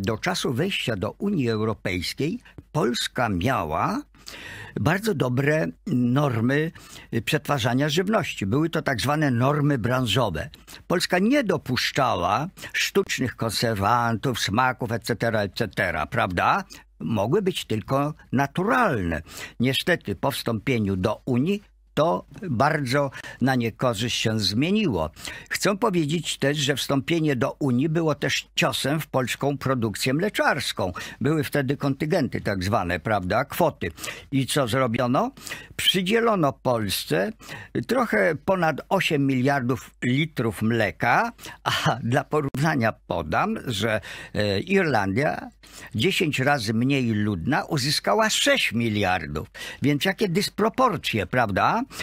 do czasu wejścia do Unii Europejskiej Polska miała bardzo dobre normy przetwarzania żywności. Były to tak zwane normy branżowe. Polska nie dopuszczała sztucznych konserwantów, smaków, etc., etc., prawda? Mogły być tylko naturalne. Niestety po wstąpieniu do Unii to bardzo na niekorzyść się zmieniło. Chcę powiedzieć też, że wstąpienie do Unii było też ciosem w polską produkcję mleczarską. Były wtedy kontyngenty tak zwane, prawda, kwoty. I co zrobiono? Przydzielono Polsce trochę ponad 8 miliardów litrów mleka, a dla porównania podam, że e, Irlandia 10 razy mniej ludna, uzyskała 6 miliardów. Więc jakie dysproporcje, prawda?